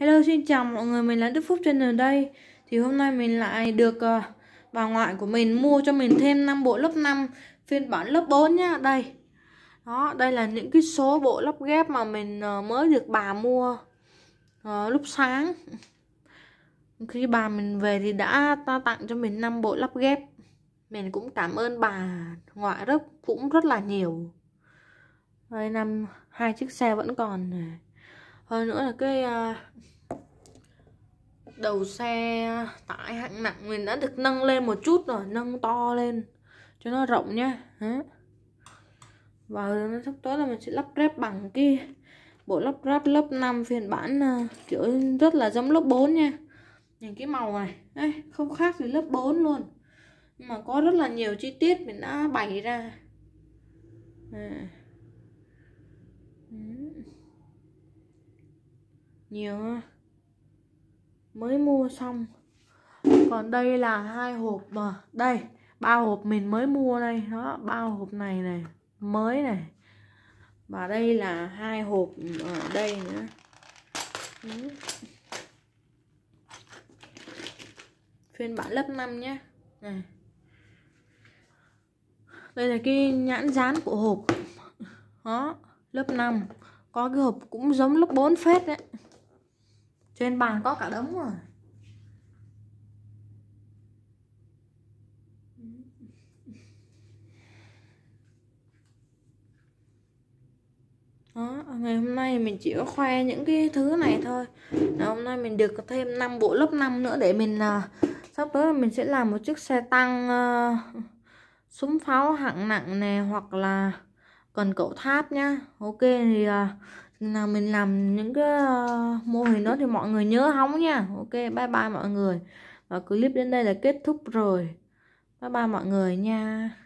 Hello xin chào mọi người, mình là Đức Phúc Channel đây Thì hôm nay mình lại được uh, bà ngoại của mình mua cho mình thêm 5 bộ lớp 5 phiên bản lớp 4 nhá Đây, đó đây là những cái số bộ lắp ghép mà mình uh, mới được bà mua uh, lúc sáng Khi bà mình về thì đã ta tặng cho mình 5 bộ lắp ghép Mình cũng cảm ơn bà ngoại rất cũng rất là nhiều Đây năm hai chiếc xe vẫn còn này hơn nữa là cái à, đầu xe tải hạng nặng mình đã được nâng lên một chút rồi nâng to lên cho nó rộng nhá và sắp tới là mình sẽ lắp ráp bằng cái bộ lắp ráp lớp 5 phiên bản à, kiểu rất là giống lớp 4 nha nhìn cái màu này Đấy, không khác gì lớp 4 luôn nhưng mà có rất là nhiều chi tiết mình đã bày ra à nhiều ha mới mua xong còn đây là hai hộp mà đây ba hộp mình mới mua đây đó ba hộp này này mới này và đây là hai hộp ở đây nữa phiên bản lớp 5 nhé này đây là cái nhãn dán của hộp đó lớp 5 có cái hộp cũng giống lớp 4 phết đấy trên bàn có cả đống rồi Đó, ngày hôm nay mình chỉ có khoe những cái thứ này thôi Và Hôm nay mình được thêm 5 bộ lớp 5 nữa để mình uh, Sắp tới mình sẽ làm một chiếc xe tăng uh, Súng pháo hạng nặng nè hoặc là cần cậu tháp nhá Ok thì uh, nào mình làm những cái ờ, mô hình đó thì mọi người nhớ hóng nha ok bye bye mọi người và clip đến đây là kết thúc rồi bye bye mọi người nha